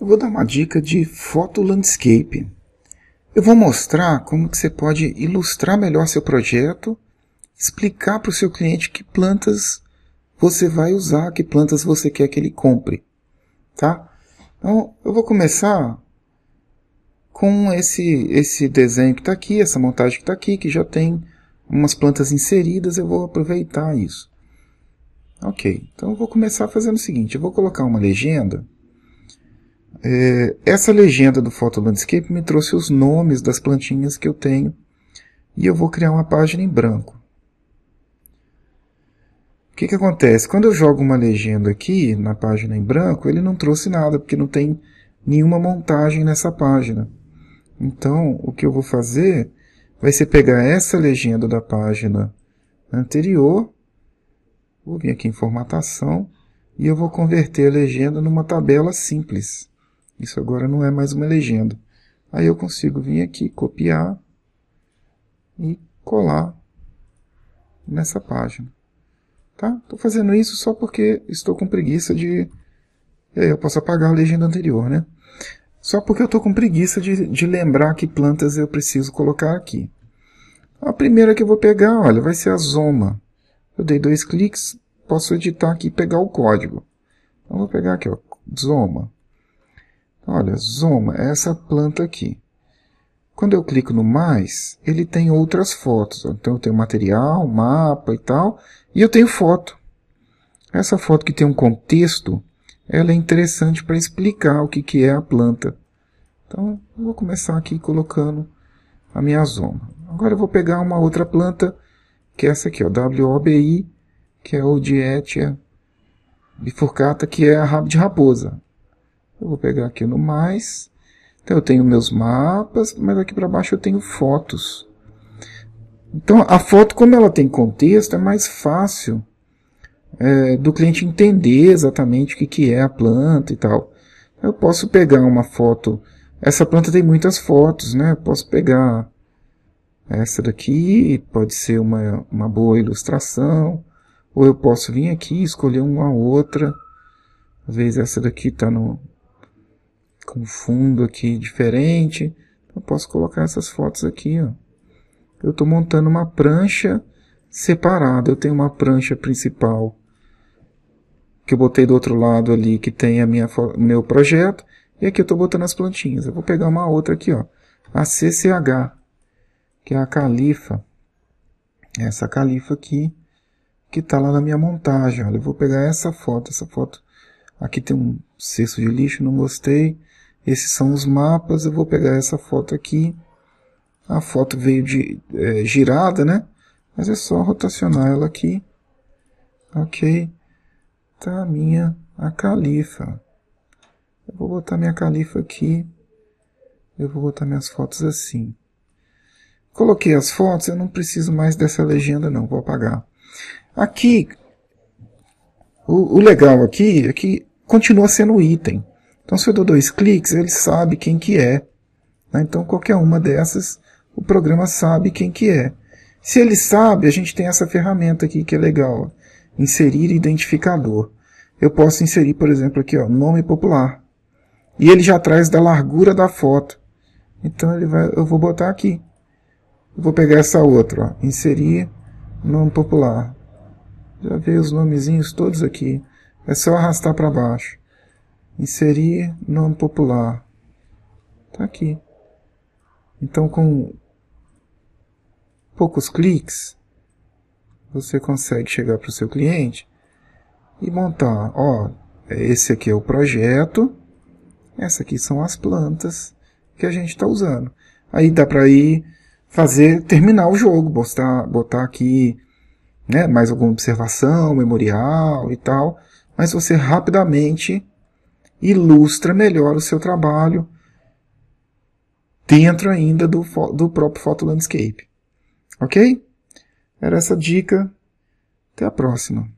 Eu vou dar uma dica de foto landscape. Eu vou mostrar como que você pode ilustrar melhor seu projeto, explicar para o seu cliente que plantas você vai usar, que plantas você quer que ele compre, tá? Então, eu vou começar com esse esse desenho que está aqui, essa montagem que está aqui, que já tem umas plantas inseridas, eu vou aproveitar isso. Ok, então eu vou começar fazendo o seguinte, eu vou colocar uma legenda é, essa legenda do Landscape me trouxe os nomes das plantinhas que eu tenho e eu vou criar uma página em branco. O que, que acontece? Quando eu jogo uma legenda aqui na página em branco, ele não trouxe nada, porque não tem nenhuma montagem nessa página. Então, o que eu vou fazer vai ser pegar essa legenda da página anterior, vou vir aqui em formatação, e eu vou converter a legenda numa tabela simples. Isso agora não é mais uma legenda. Aí eu consigo vir aqui, copiar e colar nessa página. Tá? Estou fazendo isso só porque estou com preguiça de... E aí eu posso apagar a legenda anterior, né? Só porque eu estou com preguiça de, de lembrar que plantas eu preciso colocar aqui. A primeira que eu vou pegar, olha, vai ser a Zoma. Eu dei dois cliques, posso editar aqui e pegar o código. Então, eu vou pegar aqui, ó, Zoma. Olha, Zoma é essa planta aqui. Quando eu clico no mais, ele tem outras fotos. Então eu tenho material, mapa e tal, e eu tenho foto. Essa foto que tem um contexto, ela é interessante para explicar o que, que é a planta. Então eu vou começar aqui colocando a minha zoma. Agora eu vou pegar uma outra planta, que é essa aqui, ó, WOBI, que é o Dietia bifurcata, que é a rabo de raposa. Eu vou pegar aqui no mais. Então eu tenho meus mapas, mas aqui para baixo eu tenho fotos. Então a foto, como ela tem contexto, é mais fácil é, do cliente entender exatamente o que, que é a planta e tal. Eu posso pegar uma foto. Essa planta tem muitas fotos, né? Eu posso pegar essa daqui, pode ser uma, uma boa ilustração. Ou eu posso vir aqui escolher uma outra. Às vezes essa daqui está no, com fundo aqui diferente. Eu posso colocar essas fotos aqui, ó. Eu estou montando uma prancha separada. Eu tenho uma prancha principal que eu botei do outro lado ali, que tem a minha meu projeto. E aqui eu estou botando as plantinhas. Eu vou pegar uma outra aqui, ó. A CCH, que é a califa. É essa califa aqui, que está lá na minha montagem. Olha, eu vou pegar essa foto. Essa foto aqui tem um cesto de lixo, não gostei. Esses são os mapas. Eu vou pegar essa foto aqui. A foto veio de é, girada, né? Mas é só rotacionar ela aqui. Ok. Tá a minha a califa. Eu vou botar minha califa aqui. Eu vou botar minhas fotos assim. Coloquei as fotos, eu não preciso mais dessa legenda não, vou apagar. Aqui, o, o legal aqui é que continua sendo item. Então, se eu dou dois cliques, ele sabe quem que é. Né? Então, qualquer uma dessas, o programa sabe quem que é. Se ele sabe, a gente tem essa ferramenta aqui que é legal. Ó. Inserir identificador. Eu posso inserir, por exemplo, aqui, ó, nome popular. E ele já traz da largura da foto. Então, ele vai, eu vou botar aqui. Eu vou pegar essa outra, ó, inserir nome popular. Já veio os nomezinhos todos aqui. É só arrastar para baixo inserir nome popular. Tá aqui. Então com poucos cliques você consegue chegar para o seu cliente e montar, ó, esse aqui é o projeto, essas aqui são as plantas que a gente está usando. Aí dá para ir fazer terminar o jogo, botar, botar aqui né, mais alguma observação, memorial e tal, mas você rapidamente ilustra melhor o seu trabalho dentro ainda do, do próprio landscape, Ok? Era essa dica. Até a próxima.